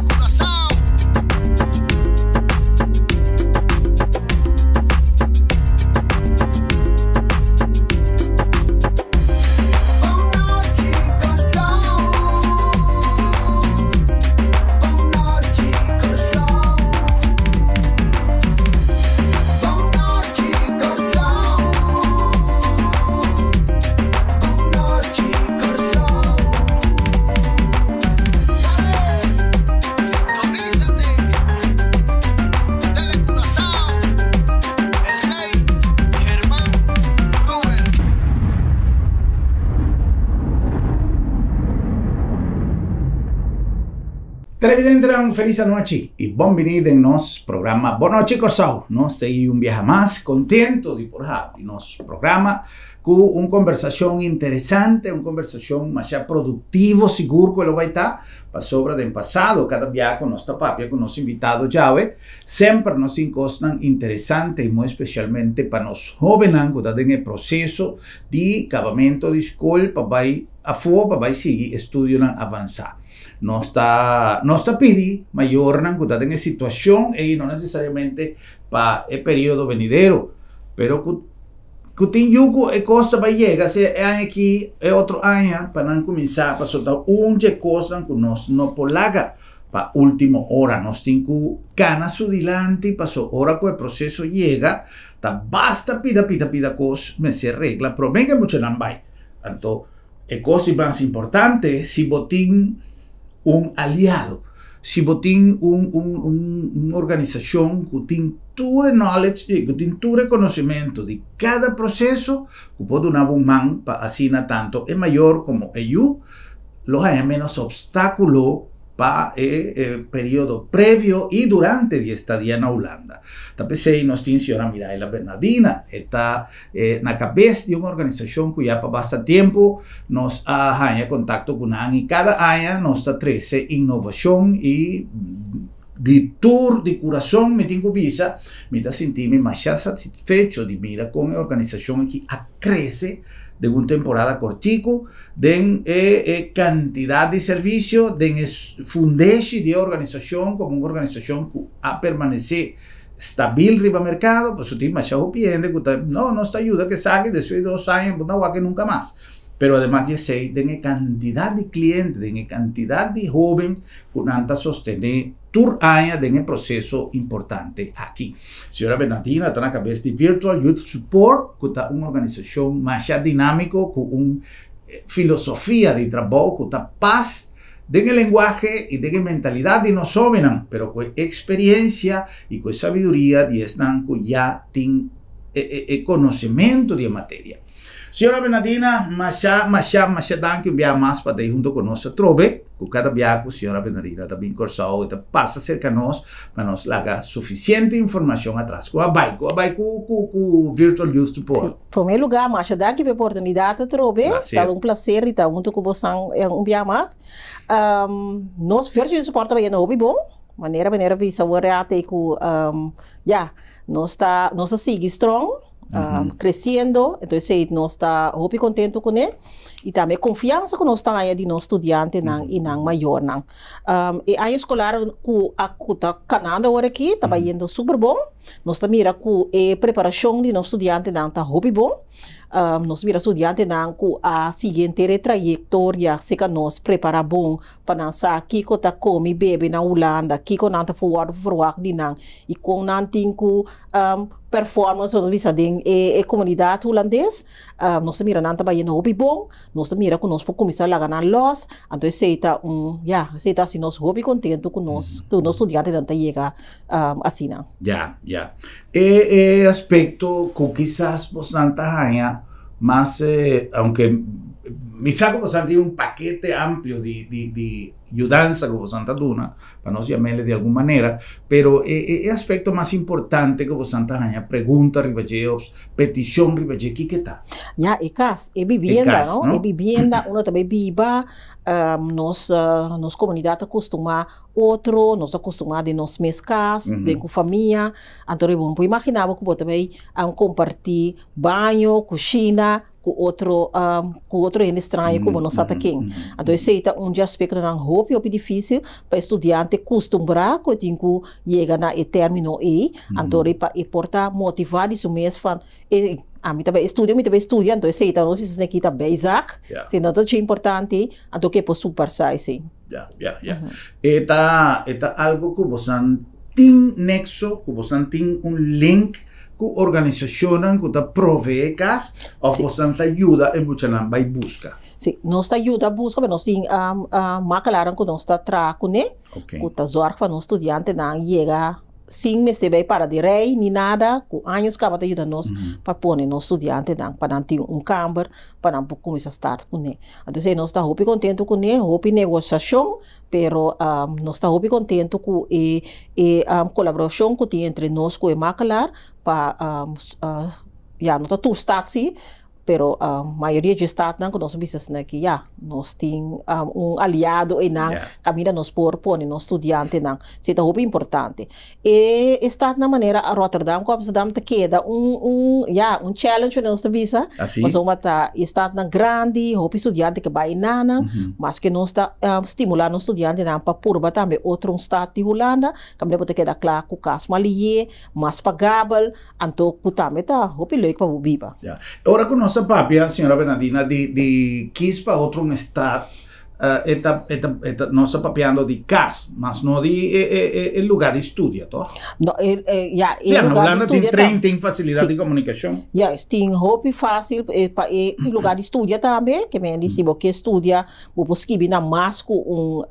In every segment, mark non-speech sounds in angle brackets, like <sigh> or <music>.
de coração. É un feliz noche y bienvenidos en nuestro programa noches, Corsao. ¿no? Estoy un viaje más contento de por acá nuestro programa con una conversación interesante, una conversación más ya productivo, seguro que lo va a estar, para sobra del pasado, cada viaje con nuestra papia, con nuestro invitado ve, siempre nos encuentran interesante y muy especialmente para los jóvenes que están en el proceso de acabamiento de escuela, para ir a fuego, para seguir estudiando avanzando no está no está pidi mayor io en en situación e no necesariamente para el periodo venidero, pero Cutin yugo va eh, cosa va llega, se año aquí es eh, otro año para comenzar pasó para soltar un de cosa que no no polaga, para último hora, no cinco cana y pasó hora que el proceso llega, ta basta pida, pida, pida cos, me se regla, pero venga mucho não vai. Então, cosa coisa si importante, se un aliado. Si botín un, un, una organización que tiene todo el eh, que todo el conocimiento de cada proceso, que puede un man para así tanto el mayor como ellos, los hay menos obstáculos pa, el eh, eh, periodo previo y durante di estadía en Holanda. Tapé sei eh, nos tinsiona Miraela Bernardina, está en la cabeza de una organización que para bastante tiempo nos haya contacto con ANI. cada año nos trece innovación y e, gritur mm, de corazón me tengo visa, me da sentirme más de mira con la organización que crece de una temporada cortico, de eh, eh, cantidad de servicio, de es, y de organización como una organización que ha permanecido estabil riba mercado, pues usted demasiado no, no está ayuda que saque, de de dos años, pues no, que nunca más. Pero además de cantidad de clientes, de cantidad de joven que han sostener Tur Aya den el proceso importante aquí. Señora Bernardina, está la cabeza de Virtual Youth Support, que una organización más más dinámica, con eh, filosofía de trabajo, con está paz den el lenguaje y den la mentalidad de nos jóvenes, pero con experiencia y con sabiduría, y ya tin ya eh, eh, conocimiento de materia. Signora Bernardina, masha, masha, masha danke um dia mais para ter junto conosco. Trove, com cada biaco, signora Bernardina também corsou, então passa cerca de nós, para nos largar suficiente informação atrás. Com a baico, a baico, com o Virtual use do Porto. primeiro lugar, masha danke pela oportunidade, Trove. Está um prazer estar junto com você eh, um dia mais Um, ehm, nós, Virtual use Support também é novo bom. Maneira, maneira, bisa, o reate com, ehm, um, yeah, nós está, nós sigue strong um, crescendo, entonces nós está muito contento com ele e também confiança que nós temos eh, de nós estudante não, e maior não. Um, e aí escolar com a cuta Canadá agora aqui está uhum. indo super bom. Nós também mira com a preparação de nós estudante não está muito bom. Um, nós mira estudante não com a seguinte trajetória se que nós prepara bom para nós aqui que está come bebe na Holanda, aqui que não está forward forward de não e com não tem com um, performance van visa ding e, eh, e eh, comunidade holandês uh, ah, nós mira nada ba yeno hobby bom nós mira con nosotros por começar ganar los se está un ya yeah, seita assim hobby contento con nosotros, que nós estudiante nanta llega um, a China. ya ya yeah. e, eh, aspecto que quizás vos nanta haya más aunque Misa como Santi un paquete amplio de, de, de ayudanza como Santa Duna, para no llamarle de alguna manera pero el eh, eh, aspecto más importante como Santa pregunta pregunta petición ¿qué está Ya, es vivienda, ¿no? vivienda, uno también viva, ah, nos, ah, nos comunidade acostumar otro nos acostumbra de nos mescas, de pues a família, un eu imaginava que también um, compartir baño, cocina ku outro um, ah, ku outro en estranho mm -hmm. como nós está aqui. Mm -hmm. Então esse é um aspecto não hope opi difícil para estudante costumbrar que tem que chegar na e hum. término então, e então é para importa motivar isso mesmo fan e a mim também estudo, mim também estudo, então esse então nós precisamos aqui também Isaac, yeah. senão tudo é importante, então que posso é passar assim. Yeah, yeah, yeah. Uh uhum. -huh. Eta eta algo que você tem nexo, que você tem um link Organizaciones organizacionan provee provegas o sí. ayuda en buchanamba y busca. Sí, está ayuda busca, pero nos tienen um, uh, con ku nosta Okay. Kuta zorg van nos estudiante na llega sim sin mesebe para de rei ni nada ku anos ka bata yuda nos mm. pa pone nos estudiante dan pa dan un camber pa um pouco começa a start ku ne então se nós tá hopi contento ku ne hopi negociação pero um, nós tá hopi contento ku e eh, e eh, um, colaboração ku ti entre nós ku e macalar pa um, uh, ah, ya no tá tu start si pero a ah, maioria de estados não nós visas na que já nós tem um, aliado e não yeah. por nos propõe nos estudante não se tá importante e estado na maneira a Rotterdam com Amsterdam te queda um um já um challenge nos te visa mas uma tá estado na grande hope estudante que vai na mas que nós tá um, ah, estimular nos estudante não para purba também outro estado de Holanda caminha te queda claro com caso malie mas pagável então também tá hope leuk para o yeah. ora conosco papia, señora Bernardina, de, de otro un un estado uh, eh, está, está, está, nós papeando de casa, mas não de é, é, é lugar de estudo, tá? Não, é, é, yeah, Sim, é lugar de tem Sim. tem facilidade de comunicação. Yes, tem roupa fácil, e é, é lugar de estudo também, que me disse que estuda, o posquibi na masco um,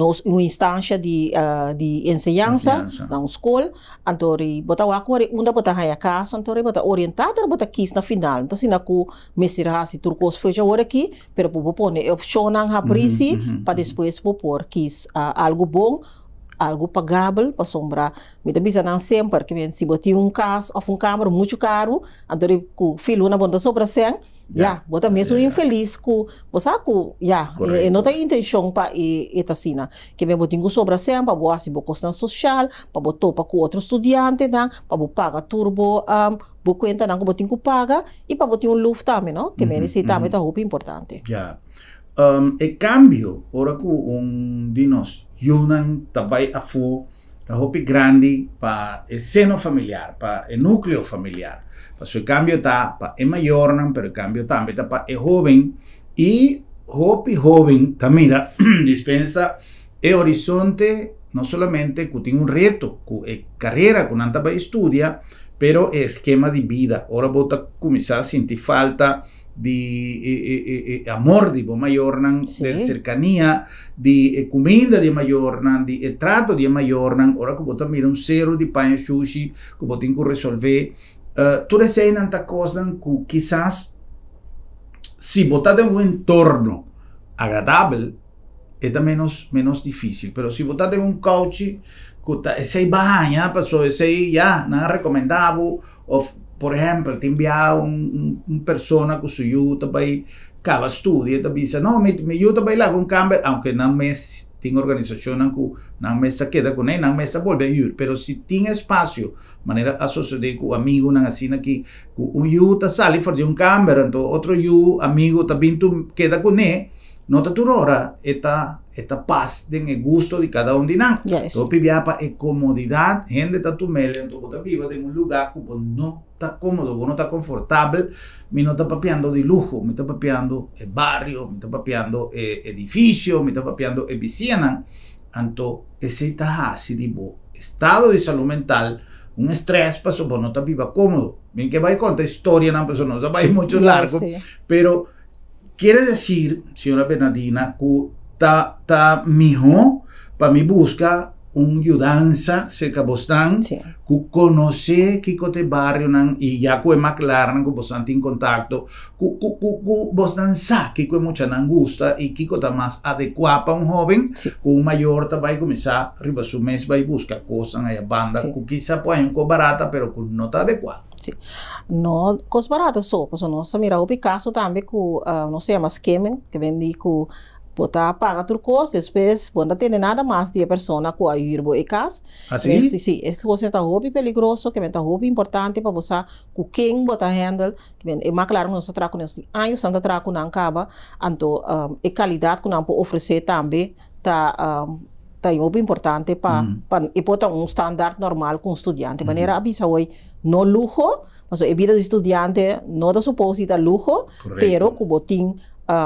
um, uma instância de, uh, de ensinança, na escola, então, bota o acordo, um da bota a casa, então, bota orientado, bota quis na final, então, se na cu, mestre, se turcos, foi já hora aqui, pero, por, por, por, opção, capricho uhum, para depois propor que uh, algo bom algo pagável para sombra. Me dá se não sempre que se botar um caso ou um câmara muito caro, adore com filho na banda sobra sem, já, bota mesmo yeah. infeliz com, você com, já, e não tem intenção para e e Que me botar com sobra sem para boa se boa social, para botar para com outro estudante, né, para botar paga turbo, um, boa conta não que botar com paga e para botar um luft também, não? Que me necessita também tá roupa importante. Yeah. Um, el cambio, ahora que un dinos yunan tabai afu la hopi grande pa el seno familiar, pa el núcleo familiar. Pa su cambio ta pa e mayornan, pero el cambio también está pa e joven y hopi joven también <clears throat> dispensa e horizonte no solamente que tiene un reto, que es carrera, que nanta para estudia, pero e esquema de vida. Ahora bota comenzar a sentir falta de eh, eh, amor di Bomajornan, de cercania de di ecumenda di de trato de maior Majornan, ora che potete um un sero di pane sushi, che que resolver uh, tutte sei tantas cosa que quizás si votate un entorno agradabile, è menos, menos difficile, però se votate un coach, sei bagna, passò, sei, ya, non raccomandavo, o por ejemplo, te envía un, persona con su ir a cada y te dice, no, mi, mi a ir a un cambio, aunque no me tiene organización no me queda con él, no me vuelve a ir, pero si tiene espacio, manera asociada con amigo, una así que un yuta sale por de un cámara, entonces otro yu amigo también tú queda con él, nota turora rora, esta paz den el gusto de cada un dinámico Yes. Todo para la comodidad, gente está tu mele, tu viva, en un lugar que no está cómodo, no está confortable, mi no está papiando de lujo, me está papiando el barrio, me está papiando el edificio, me está papiando el piscina Anto, ese está así, tipo, estado de salud mental, un estrés pasó pues, por no estar viva cómodo. Bien que va con historia, pues, no, persona, no, mucho largo, pero Quiere decir, señora Bernardina, que está mi hijo para mi busca un yudanza cerca Bostán, sí. que conoce Kikote Barrio y ya que McLaren, que Bostán tiene contacto, que Bostán sabe que mucha gusta y Kiko está más adecuado para un joven, sí. un mayor va a comenzar arriba su mes va a buscar cosas en la banda, sí. que quizá pueden ser barata, pero que no está adecuado. Sí. No, cosas baratas, so, pues no se mira o Picasso también, que ah, no se llama Skemen, que vendí que pota tá, paga tur cos depois não tende nada mais de a pessoa com a irbo e cas caso. ¿Ah, sim eh, sim é que você um hobby perigoso que menta hobby importante para você com quem bota handle que é mais claro nós traco nós anos anda traco não acaba anto um, a qualidade que não pode oferecer também tá um, hobby importante para e um standard normal com estudante mm -hmm. maneira abisa hoje no luxo mas a vida do estudante não dá supósito luxo, mas o cubo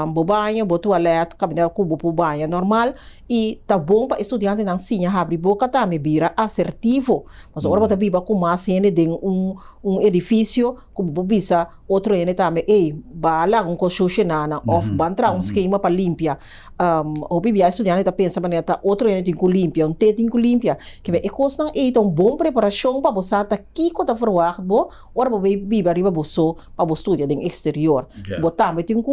bobagem, ah, boa toalete, cabine cubo bobagem normal e tá bom para estudante não sinha abre boca tá me vira assertivo. Mas agora tá mm. biba com mais gente de um um edifício cubo bisa outro gente tá me ei bala um cochoche nana off bantra um esquema para limpia. Um, o bibia estudante tá pensa maneira tá outro gente tem que limpia, um te tem que limpia. Que me é coisa não é tão bom preparação para você tá kiko tá froar bo ora biba riba bosso para bo estudia de exterior. tá me tem que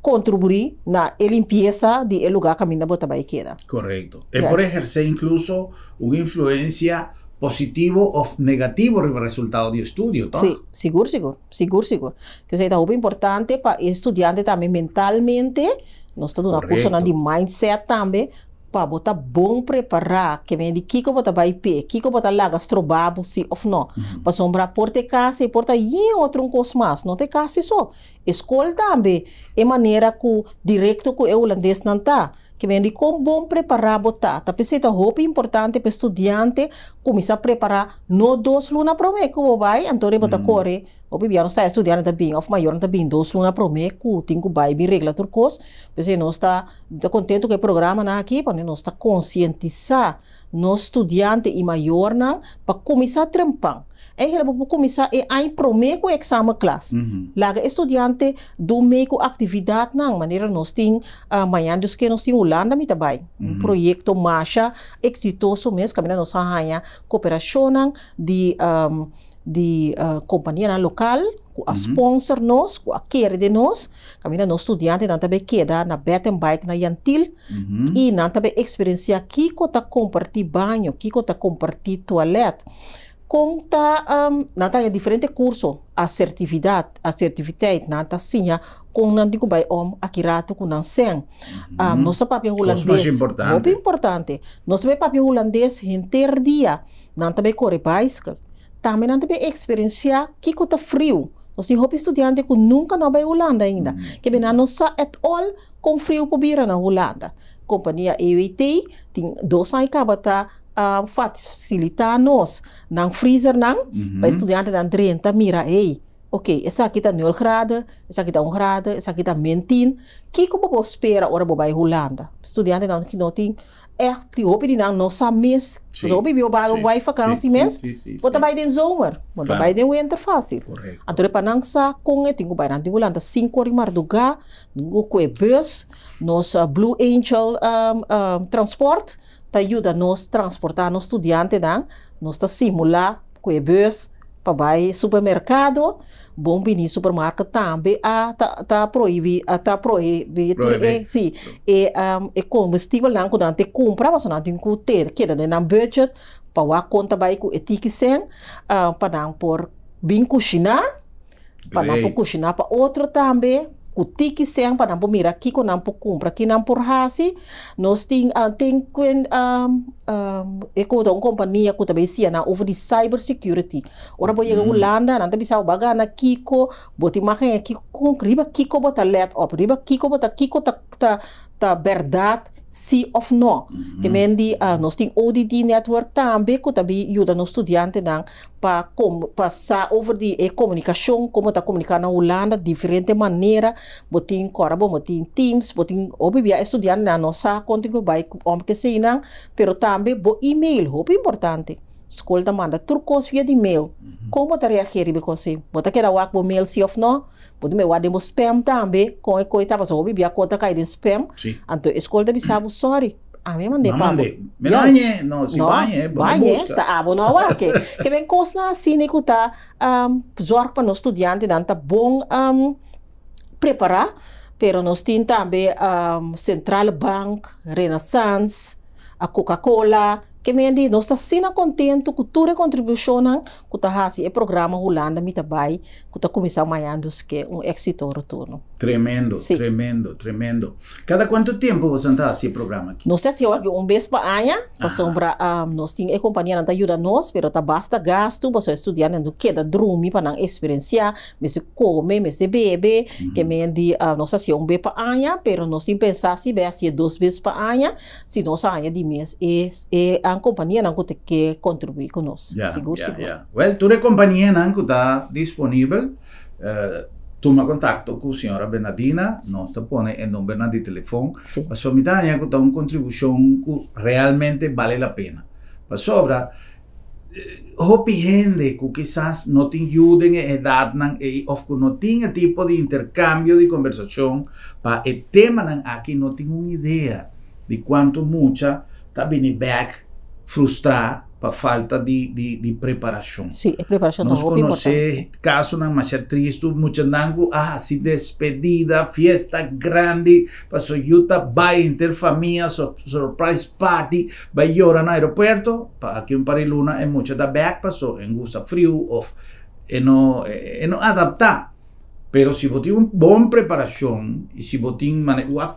contribuir na limpieza el lugar que a mí queda. Correcto. Él Por ejercer incluso una influencia positivo o negativo el resultado de estudio, ¿no? Sí, seguro, seguro, seguro, Que es muy importante para el estudiante también mentalmente, nós estamos una persona de mindset también. pa bota bom preparar que me di kiko bota vai pe kiko bota laga strobabo si of no uhum. pa sombra porte casa e porta yin outro um cosmas não te casa só escola também é maneira ku direto ku eu holandês não que me di com bom preparar bota tá peseta hope importante para estudante começar a preparar no dos luna prome ku vai antore bota uhum. corre Opi biar está estudar na bem, of maior na bem, dos luna prome ku tingu bai bi regla tur kos, pese nós está tá com o programa na aqui, para nós está conscientizar nos estudantes e maior para começar a trampar. É que para começar é aí prome ku exame classe. lá mm-hmm. Laga estudante do meio atividade na maneira nós tem amanhã ah, dos que nós tem Holanda mita bai. Um mm-hmm. projeto marcha exitoso mesmo, caminhando nós arranha cooperação de um, de uh, ah, companhia local, com a uhum. sponsor nós, com a querer de nós. Caminha nós estudante, não também queda na bet and bike na Yantil. Uhum. E não também experiência que cota compartir banho, que cota compartir toalete. Conta, um, nata é diferente curso, assertividade, assertividade, nata sim, com não digo bem aqui rato, com não sen. Um, uhum. nosso papel holandês, muito importante. Muito importante. Nosso papel holandês, gente dia, não também corre bicycle também não tem experiência que está frio. Nós temos estudantes que nunca não vai Holanda ainda, mm. que que não sabe at all com frio para vir na Holanda. Companhia EUT tem dois anos que está facilitar nós, não freezer não, para estudantes não 30 mira aí. Ok, essa aqui está 0 graus, essa aqui está 1 grau, essa aqui está 20. O que você espera agora para a Holanda? Estudante não, não tem echt, die hopen die dan nog samen mis. Sim. Dus hopen die ook bij vakantie mis. Want dan bij de zomer, want dan bij de winter facil. En toen heb ik een zaak kongen, toen bij dan toen landen cinco in Marduga, ook een bus, nos Blue Angel um, um, transport, dat ayuda nos transportar nos estudiante dan, nos te simula, koe bus, para bij supermercado. bom bini supermercado também tá a tá tá proibir a tá proibir é eh, sim é um é combustível não quando ante compra mas não tem que ter que dentro né, do budget para a conta baiko etikisen ah, para não por bem cozinhar para não por cozinhar para outro também kutiki siang pa nampu mira kiko nampu kumpra ki nampu hasi nos ting uh, ting kwen um, um, eko da kompania ku tabe sia na over di cyber security ora bo yega mm-hmm. ulanda nanta bisa ubaga na kiko boti mahe kiko riba kiko bota let op riba kiko bota kiko ta ta verdad sí of no. Mm -hmm. Que mendi uh, ah, nos ODD network também, ko também yuda no estudiante nang pa kom pa sa over di e eh, comunicación como ta comunicando na Holanda diferente maneira botin kora bo botin teams botin obibia estudante na nossa sa contigo bai om que sei nang pero também bo email hope importante. Escolta manda turcos via de mail. Mm-hmm. Como ta reagir bi konsi? Bota que da o bo mail si of no? But me wadi mo spam também com e koita ba so bi bia kota kai din spam. Sí. Anto escola de bisabu sorry. A ah, mí mandé no, mandé. Me bañé, no, si no, bañé, bañé, está eh, abo no ah, <laughs> que que ben cosna sine kuta um zorg pa no estudiante danta bom um preparar, pero nos tin também um Central Bank, Renaissance, a Coca-Cola, kami di nos ta sina contento ku tura contribution nang ku ta hasi e programa Holanda mi tabai ku ta começar maiandos que um éxito retorno. Tremendo, sí. tremendo, tremendo. Cada quanto tempo você anda esse programa aqui? Nós temos agora um vez pa' anha, para ah. sombra um, nós tem a companhia nanta ajuda nós, pero tá basta gasto, você estudar não queda drumi para não experienciar, mas come, mas bebe, uhum. que me di uh, ah, nós temos um vez pa' anha, pero nós tem pensar se vai ser dois meses para anha, se nós anha de mês é é compañía te que contribuir con nos. Yeah, seguro, yeah, seguro. Well, compañía nang está disponible. Eh, toma contacto con la señora Bernadina, no se pone el nombre de teléfono. Sí. so, mi una contribución que realmente vale la pena. para sobra, eh, hay gente que quizás no te ayuden en edad eh, o no tiene tipo de intercambio de conversación para el tema aquí no tengo una idea de cuánto mucha está back frustrar para falta de, de, de preparação. Sim, é preparação Nós conhecemos casos na Marcha Triste, Muchandango, ah, se despedida, festa grande, para Soyuta, vai ter família, so, surprise party, vai llorar eh, no aeroporto, eh, para aqui em Pariluna, é muito da back, passou em Gusta Frio, ou não, não adaptar. Pero se você tem uma boa preparação, e se você tem...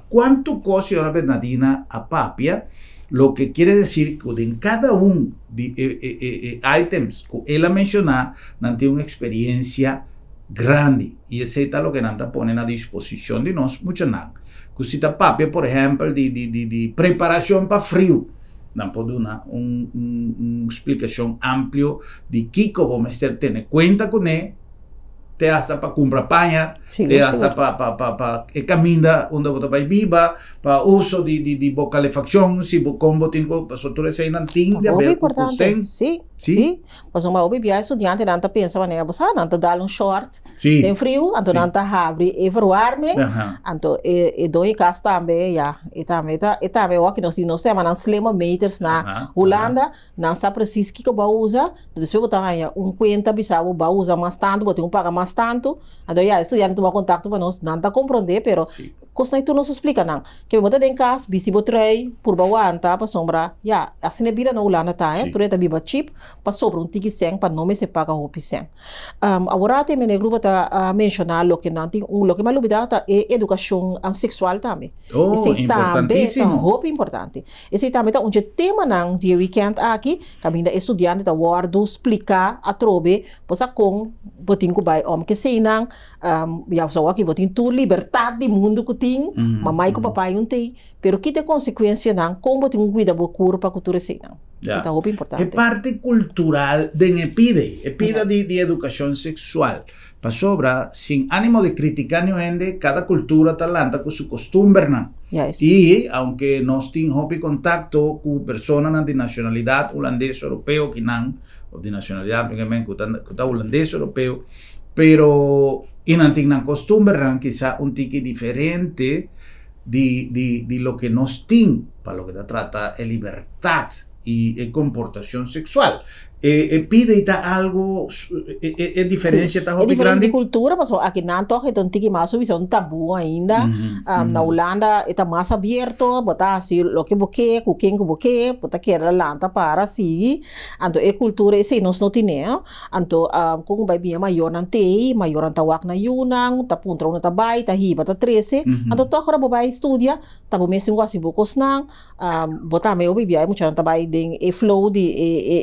Quanto custa a Bernardina, a papia. Lo que quiere decir que en cada un de eh, los eh, eh, items que él ha mencionado, tiene una experiencia grande. y eso es lo que nanta pone a disposición de nosotros mucho nada. papel, por ejemplo de, de, de, de pa para frío Nós una dar una explicación amplia de que como tiene cuenta con él teasa para comprar panha, sim, teasa para pa, pa, pa, e caminda onde você vai viva, para uso de, de, de calefacção, se o combo tem para soltar se ainda tem de haver com sen. Sim, sim. Mas uma obi bia estudante nanta pensa maneira, você nanta dá um short, sim. tem frio, então nanta abre e verwarme, então e, eh, e eh, doi cas também, já, e também, tá, e também o que nós nós temos na slema meters na Holanda, não sabe preciso que eu vou usar, depois botar aí um 50 bisabo vou usar mais tanto, vou ter um paga mais tanto. Entonces ya, estudiante toma contato para não nada comprender, mas sí kos na itu non susplika nang ke bota den kas bisi botrai purbawan ta pa sombra ya asine bira no ulana ta eh tureta biba chip pa sobra un tiki seng pa nome se paga hopi seng um aworate mene grupo ta uh, mencionar lo que nanti un lo que malu oh, ta e educação um, sexual também oh esse importantíssimo tá, hopi importante esse também ta um tema nang dia weekend aqui kami estudiante ta wardu explica a trobe posa com botin ku om que se inang um ya aqui botin tu liberdade mundo ku mamá y papá e papai não pero que tem consequência não, como tem um cuidado cura para a cultura assim não. importante. É parte cultural de EPIDE, EPIDE yeah. de, de sexual. Para sobra, sin ánimo de criticar ni cada cultura talanta con su costumbre. Yes. Y aunque no estoy en contacto con personas de nacionalidad holandesa, europeo, no o de nacionalidad, que está holandés, europeo, pero y antigua costumbre, quizá un tique diferente de lo que nos tiene para lo que trata de libertad y, y eh, comportación sexual. επίδειτα eh, eh, algo é, diferente tá roupa grande cultura mas aqui na Antoja então tem mais uma visão tabu ainda na Holanda está mais aberto botar assim lo que boque o boque botar que era lanta para assim anto é cultura esse nós não tinha então ah, com o bebê maior não tem maior não tawak na yunang tá puntra não tá bai tá riba tá trece então tá agora bobai estudia tá bom mesmo assim bocos não botar meu bebê muito não anto bai den flow de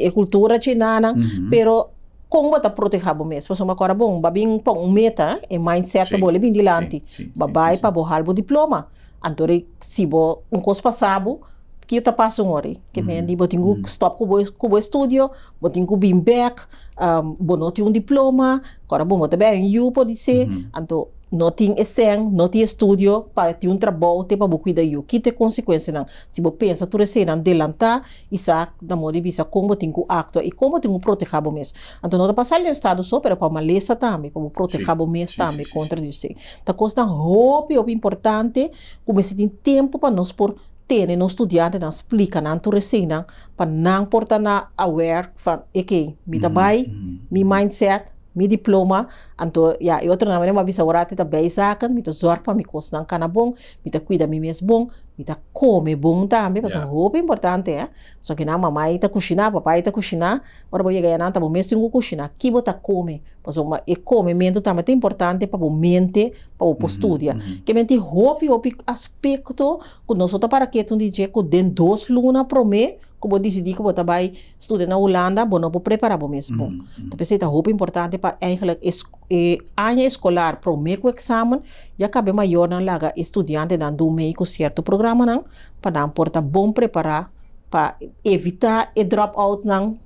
e cultura chinana, uhum. pero kung bata proteja bo mes pasong makora bong babing pong meta e eh, mindset sí. bo lebing dilanti sí, bo diploma antore sibo un kos pasabo kita pasong ori ke mm. mendi mm. stop com o back um bo noti un diploma kora bo mo tabe un you po dise mm mm-hmm não tinha exame, não tinha estudo, para ter um trabalho, tem para cuidar eu. Que tem consequência não? Se você pensa, tu recebe adelantar, isso da modo de como tem que actuar e como tem que proteger o mês. Então, não passar em estado só, para para lesa também, para proteger o mês também contra isso. Então, coisa roupa é importante, como se tem tempo para nós por ter, não estudar, não explicar não tu recebe, para não portar na aware, fan, ok, me trabalho, me mindset, mi diploma anto ya i otro namene ma bisa warati ta bei sakan mi ta zorpa mi kos nang kana bong mi ta cuida mi mes bong mi ta come bong tambe pasa yeah. hope importante eh so que na mamãe ta cozinha papai ta cozinha ora bo yega nanta bo mesmo ngu cozinha que bo ta come pasa ma e come mento também é importante para bo mente para bo estudia mm -hmm. que mente hope hope aspecto que nós outra para que tu dije que den dois luna prome como eu decidir que vou também estudar na Holanda, vou não vou preparar para mesmo. Mm -hmm. Então, é importante para a ano escolar para o meu exame, já cabe maior na laga estudante dando um meio certo programa não, para dar porta bom preparar para evitar e drop out não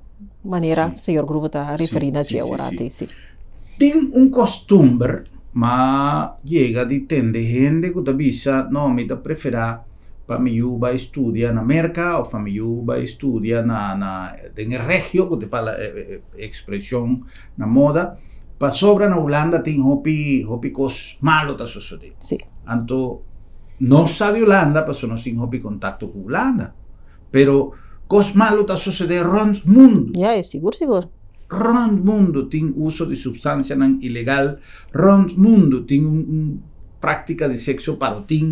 maneira o senhor grupo está referindo a sí, sí, Tem um costume, mas chega de tende gente que tá bisa, não me tá preferir familia va a estudiar na merca o familia va a estudiar en el regio, que para la eh, eh, expresión la moda, pa sobre en Holanda tin hopi malas cos malo ta Sí. Anto no sabe Holanda, pero no sin hopi contacto con Holanda. Pero cosas malo ta en rond mundo. Ya, es seguro, seguro. Rond mundo tiene uso de sustancias ilegales. ilegal, rond mundo tiene un prática de sexo para o teen,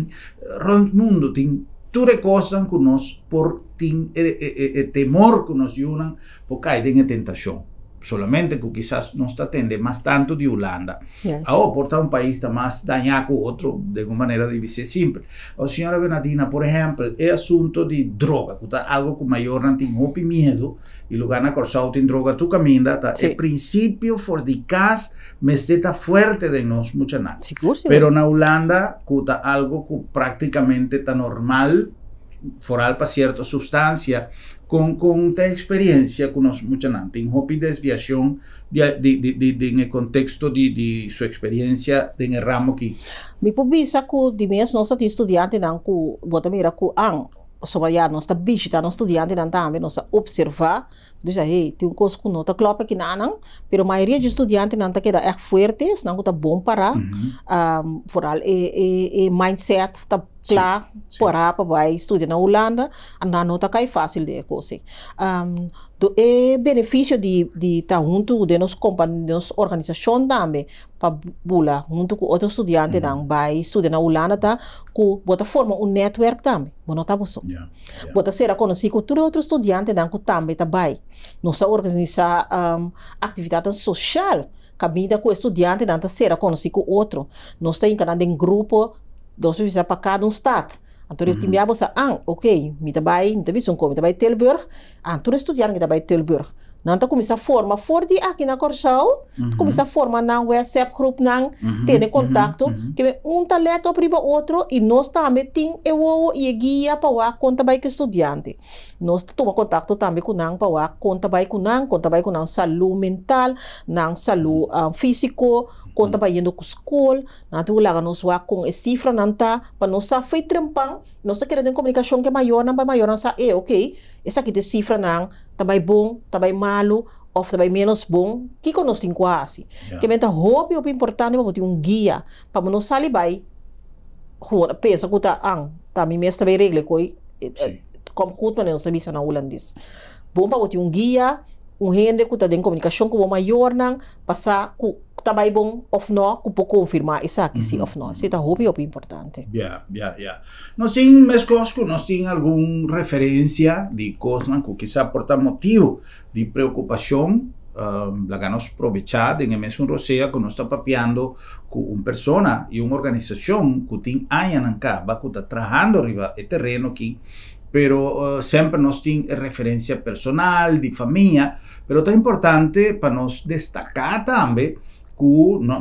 rondo mundo teen, tudo coisa que nós por teen, é, é, é, temor que nos junam, porque caírem em tentação. solamente que quizás no se atende más tanto de Holanda. Yes. porta un país está más dañado que otro, de una manera de decir simple. señora benadina por ejemplo, el asunto de droga, que algo con mayor anti tiene miedo, y lo gana corsal en droga tu camina, está sí. el principio fordicaz, meseta fuerte de nos mucha nada. Pero en Holanda, que algo que prácticamente está normal, foral para cierta sustancia, con, con esta experiencia conosco mucha antes, um hobby de desviación, de, de, de, de, el contexto de, de sua experiencia de no ramo aqui. Mi pubisa que de mês nós estamos estudando não que bota mira que an sobre ya nós está visita nós estudando não também nós observa. Disa, hey, tem um curso com nota tá clopa que não, pero a maioria de estudantes não está queda é fuerte, não está bom para, uhum. um, ah, foral e, e, e mindset está claro para para vai estudar na Holanda, a nota tá cai fácil de coisa. Um, do e benefício de de estar tá junto de nos companhia, de nos organização também para bula junto com outros estudantes uhum. não vai estudar na Holanda tá, com bota forma um network também, bota tá bom. Yeah. Yeah. Bota será conhecer com todo outro estudante não também tá vai nossa organizar um, atividade social, caminha com estudantes não será conhecido com outro. Nós temos que um grupo, nós precisamos para cada um estado. Então, eu tinha que ah, ok, me trabalho, me trabalho, me trabalho, ah, me trabalho, me trabalho, me trabalho, Nanta começa a forma for aqui na Corchal, uhum. começa a mhm. forma na WhatsApp grupo não uhum. contato, uhum. que mhm. um talento para priva outro e nós também tem eu o e guia para o conta bai que estudante. Nós tomamos contato também com nang para o conta bai com nang, conta bai com nang saúde mental, nang saúde um, ah, físico, conta bai indo com escola, nanta ulaga nós wa com e cifra nanta para nós sa foi trampang, nós querendo comunicação que maior, não maior, não sa é, ok? Essa aqui de cifra nang também bom, também malo, ou também menos bom, que eh, eh, com nós tem quase. Yeah. Que menta hobby, o importante, para ter um guia, para não sair vai, pensa que tá, ah, tá, minha mesmo também regra, coi, como culto, não sabia se na holandês. Bom, para ter um guia, um rende que tá em comunicação com o maior, não, passar com também bom of no cupo confirmar esa que sí of no si ta hobby importante yeah yeah yeah no tem mes no no sin referencia referencia de cosas que quizá aporta motivo de preocupación um, la ganos aprovechar en el mes un rosea que nos está papiando con una persona y una organización que tiene años que está trabajando arriba el terreno aquí, pero uh, siempre nos tiene referencia personal, de familia, pero está importante para nos destacar también cu, no,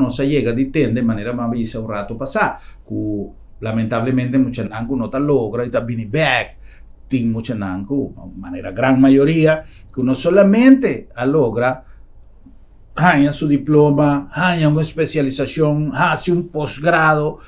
no se llega de tende de manera más un rato lamentablemente mucha no ta logra y ta vini back, tin mucha manera gran mayoría, que uno solamente logra haya ah, su diploma, haya ah, una especialización, ah, hace un posgrado,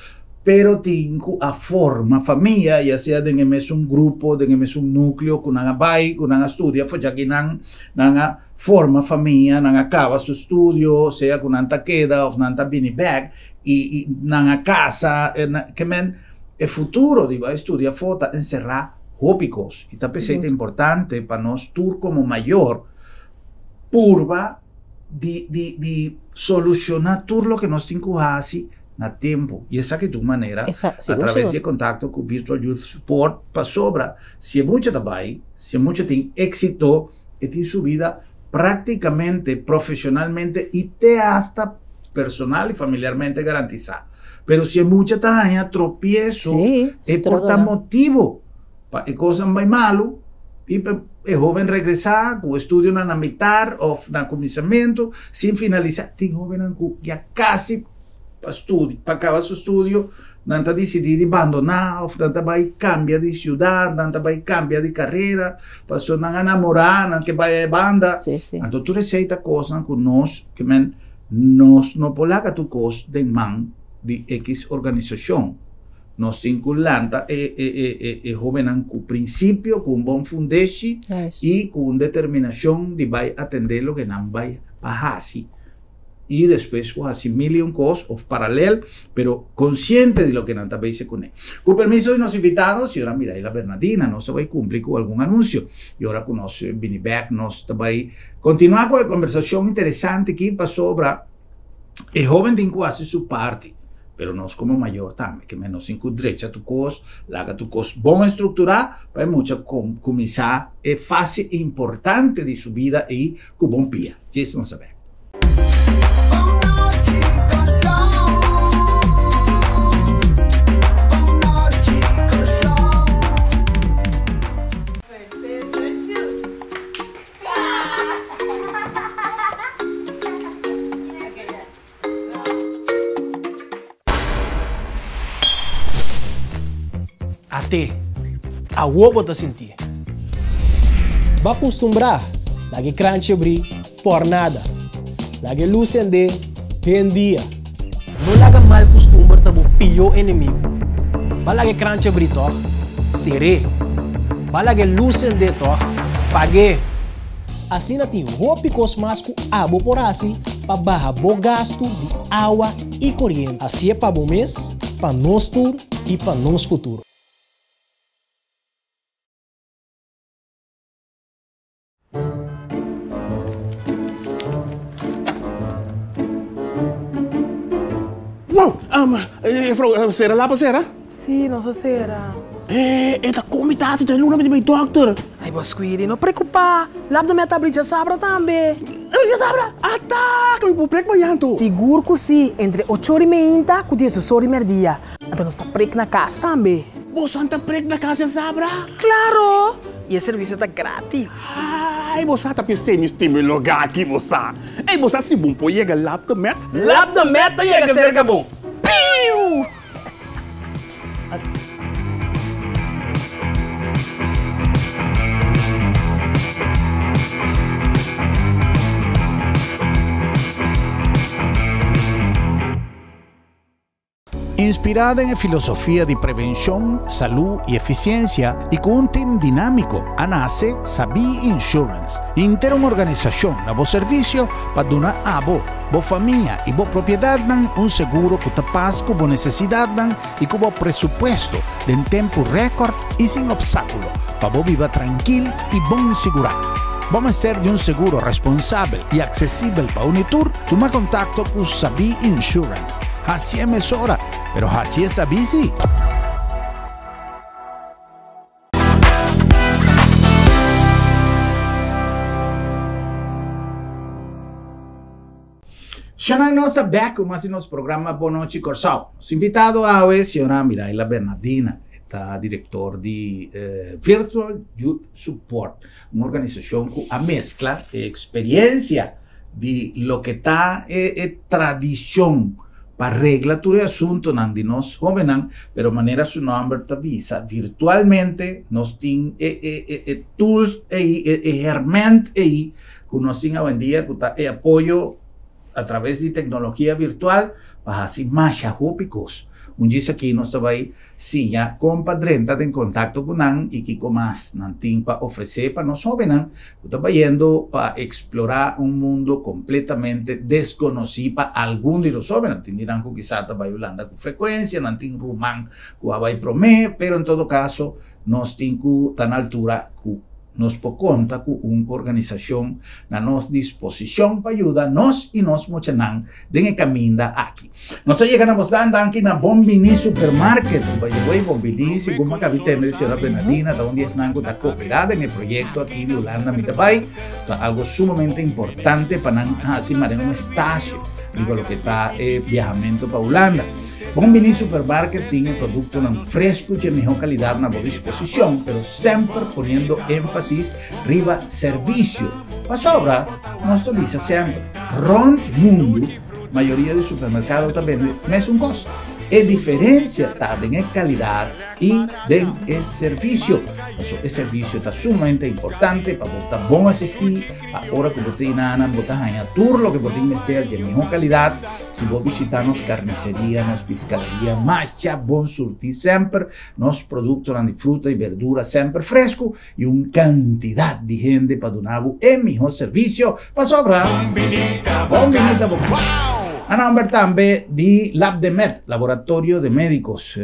pero tinco a forma, familia, ya sea de que es un grupo, de que es un núcleo, con una bai, con una estudia, fue pues ya que nan, nan forma, familia, nan acaba su estudio, sea con queda, o nanta bini back, y, y nan a casa, eh, que men, el futuro, digo, estudia fota, encerrar hópicos, y también es importante para nos tur como mayor, purva, di di di solucionar todo lo que nos que así, na tempo. E essa que tu maneira, manera sim, através de contato com Virtual Youth Support, para sobra. Se muito si se muito tem êxito, e tem vida prácticamente, profesionalmente y até hasta personal y familiarmente garantizada. Pero si es mucha en tropiezo es por motivo. Y cosas vai malo, y el pues, joven regresa o estudio en la mitad o en comienzo sin finalizar. Este joven ya casi studi, pagava su studio, nanta disse di abbandonare, nanta vai cambia di città, nanta vai cambia di carriera, passò a namorare, anche vai banda. Sì, sì. Então, tu sei ta cosa con nós, che men, nós não polaca tu cos de man di X organização. Nós vinculanta e, e, e, e, e com princípio, com bom fundeste e com determinação de vai atender lo que não vai passar. y después o mil y un o paralel, pero consciente de lo que nanta dice con él. Con permiso de nos invitados, mira y Bernardina, se va a cumplir algún anuncio. Y y ahora nós, back Beck, va a continuar con la conversación interesante que pasó sobre el joven de hace su parte. Pero no es como mayor, también, que menos encudrecha tu cos, laga tu cos vamos a estructurar para mucha es es eh, fase importante de su vida y com ya no Diz saber. bater, a uobo da sentir. Baku sumbra, que cranche bri, por nada. que luz ende, dia. Não laga mal costumbra tabu pior inimigo. Balage cranche bri to, serê. Balage luz ende to, pague. Assim na ti roupi cosmasco abo assim, pa barra bo gasto de água e corrente. Assim é para bom mês, para nosso tour e para nosso futuro. Eh, vrouw, Sarah, laat maar Sarah. Sì, non so Sarah. Eh, e da come tazzi c'è l'una di doctor? Ai bosquiri, non preoccupa. da tá briga sabra também. Briga sabra? Ataca, mi poprek ma yanto. Seguro que sim, entre 8 ore e meia com 10 ore e meia. Então nós tá prek na casa também. Você está prek na casa sabra? Claro. E o serviço está grátis. Ai, você está pensando em este meu lugar aqui, moça. Ei, moça, se bom, pô, chega lá, da meta. Lá, da meta, chega cerca bom. inspirada en filosofía de prevención, salud y eficiencia y con un team dinámico, nace Sabi Insurance, inter una organización nuevo servicio para donar a vos familia y vos propiedad un un seguro que paz con la necesidad y con presupuesto en tiempo récord y sin obstáculo, para vos viva tranquilo y bon segurado. Vamos a ser de un seguro responsable y accesible para Unitur, toma contacto con Sabi Insurance. Así es hora pero así es esa bici. nos back con más en los programas Bonochi Corsao. Nos invitado a hoy señora Miraila Bernardina, está director de eh, Virtual Youth Support, una organización que mezcla eh, experiencia de lo que está eh, eh tradición asunto asunto, andinos jovenan pero manera su nombre avisa virtualmente nos tin eh, eh, eh, tools e e, e e apoyo a través de tecnología virtual para así más júpicos un gisakino ya ya compadrenta en contacto con an y kiko más nantín pa ofrecer pa nos jóvenes yendo para explorar un mundo completamente desconocido para algunos de los jóvenes tendrán que quizá Holanda con frecuencia nanting rumán con abay promé pero en todo caso nos tinku tan altura nos po conta con una organización na nos disposición para ayudar nos y nos mochanan den el camino aquí. Nos a dan dan aquí na bombini supermarket, vaya voy bombini, si como acabite en ciudad Bernardina, da un día nango da cooperada en el proyecto aquí de Holanda Mitabay, algo sumamente importante para nan así ah, mareno un estacio, digo lo que está eh, viajamiento para Holanda. Bombini Supermarket productos producto, y de fresco calidad de mejor disposición, na siempre siempre énfasis siempre poniendo énfasis servicio. servicio. ahora, sobra nos realiza sempre. Ron mundo, de de supermercados es un costo. Es diferencia también en calidad y el servicio. Eso, el servicio está sumamente importante para estar bom asistir. Ahora que tenés na Ana, en tour, lo que que hacer de mejor calidad. Si vos visitamos carnicería, nos fiscalía macha, bom surtir siempre, nos productos de fruta y verdura siempre fresco y un cantidad de gente para donar el mejor servicio para sobrar. Bombinita, bombinita, Ana nombre de Lab de Med, Laboratorio de Médicos.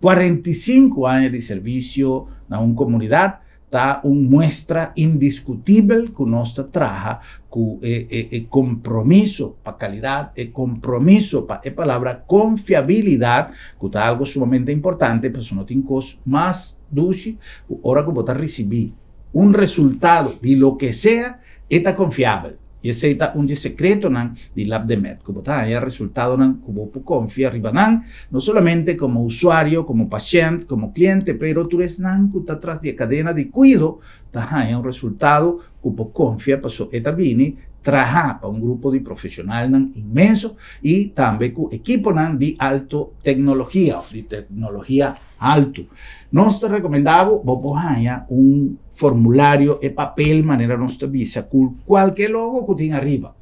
45 eh, años de servicio en una comunidad está una muestra indiscutible que nuestra traja, con eh, eh, compromiso para calidad, el compromiso para la palabra confiabilidad, que está algo sumamente importante, pero pues, no tiene más dulce, ahora que a recibir un resultado de lo que sea, está confiable y Ese es un secreto nan Lab de Med, como ta haya resultado nan como confía no solamente como usuario, como paciente, como cliente, pero tú eres nan que está de cadena de cuido, ta haya un resultado que confía pasó etabini para un grupo de profesionales inmenso y también equipo de alto tecnología de tecnología alto. Nos recomendaba Bobo Haya un formulario de papel manera nuestra visa, cualquier cualquier logo que tiene arriba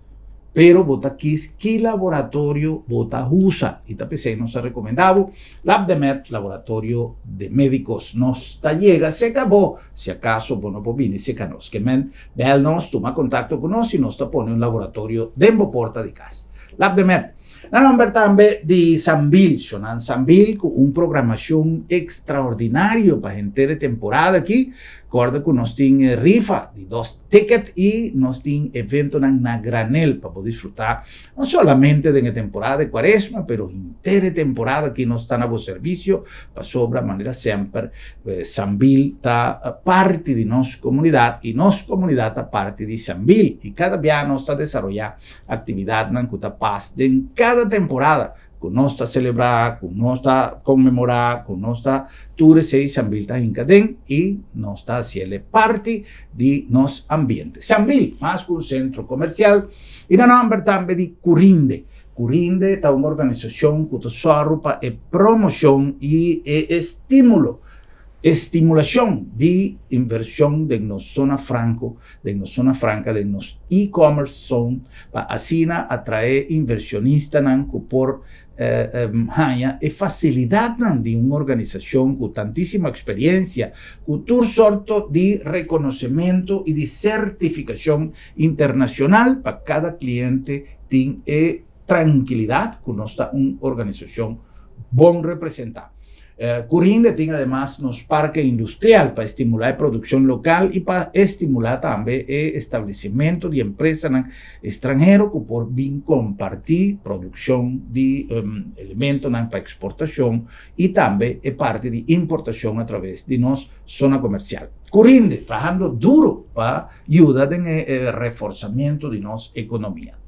pero vota quis laboratorio vota USA. Y tapecei nos ha recomendado l'Abdemet, laboratorio de médicos. Nos llega, se acabó. Si acaso, bueno, bobini se canos, que men, bel nos toma contacto con nos y nos pone un laboratorio de porta de casa. L'Abdemet. La nombre también de Sambil, sonan Sambil, con una programación extraordinario para gente de temporada aquí, Recorda que nos tiene eh, rifa de dos tickets y nos tiene evento en granel para poder disfrutar no solamente la temporada de quaresma, mas la temporada que nos está a vuestro servicio para sobra manera maneira sempre, eh, Sambil está eh, parte de nuestra comunidad y nuestra comunidad está parte de Sambil Y cada nos está desarrollando actividad en na paz de cada temporada conosta celebrar, conosta conmemorar, conosta turese y sambilta incaden y no está parte de nos ambiente. Sambil, más que un centro comercial, y no nombre también de Curinde. Curinde está una organización que para promoción y eh, estímulo Estimulación de inversión de la zona franco, de la zona franca, de los e-commerce zone, para así atraer inversionistas por eh, eh, em, y e facilidad de una organización con tantísima experiencia, con todo sorto de reconocimiento y de certificación internacional para cada cliente tiene eh, tranquilidad con nuestra una organización bon representada. Eh, Curinde tiene además un parque industrial para estimular la producción local y para estimular también eh, establecimiento de empresas extranjeras que por bien compartir producción de elementos em, para exportación y también eh, parte de importación a través de nuestra zona comercial. Curinde trabajando duro para ayudar en el reforzamiento de nuestra economía.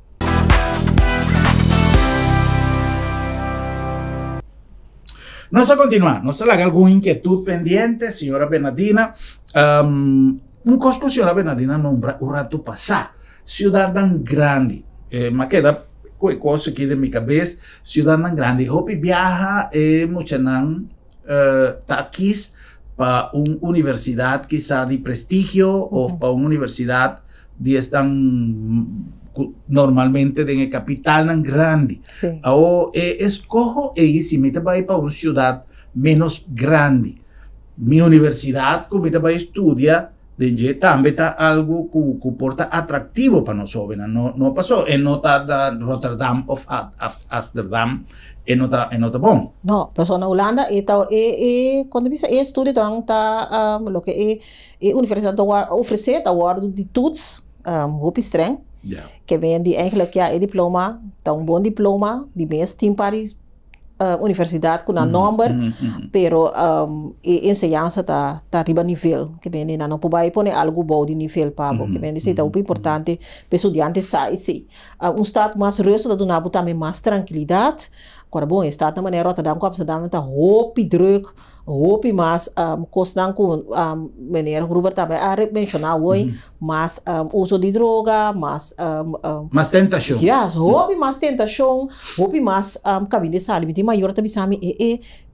No no se haga alguna inquietud pendiente, señora Bernardina. un cosco, señora Bernardina, nombra un rato pasar. Ciudad tan grande. Eh, me queda cosa aquí de mi cabeza. Ciudad tan grande. Hopi viaja eh, mucho nan, eh, taquis para una universidad quizá de prestigio o para una universidad de esta normalmente de capital grande. Sí. O eh, escojo e ir si me ir para una ciudad menos grande. Mi universidad, como me este voy a estudiar, de también está algo que, que atractivo para nosotros. No, no pasó. En Rotterdam o Amsterdam, en otra en No, persona en Holanda y y, eh, eh, cuando dice y eh, estudio también está ah, lo que y, universidad ofrece a guardo de todos, um, muy extraño. Ik heb een die eigenlijk, ja, een diploma, dan een diploma, die meest tien Paris uh, Universiteit kuna mm -hmm. number mm -hmm. pero um, ehm, e enseñanza ta ta riba nivel que bene na no po bai pone algo bom de nível pabo mm -hmm. die bene se ta importante pe mhm. estudiante sai un uh, eh, um estado mais russo da dunabo também mais tranquilidad Korabong staat naman ero tadam ko apsadam ta hopi druk hopi mas um, ehm, kosnang ko um, ehm, menera hurubar tabe eh, arep menciona woi mm. mas um, ehm, uso de droga mas um, um, mas tentação yes hopi mas tentação hopi mas um, kabine salimiti maior também sabe eh, é eh. é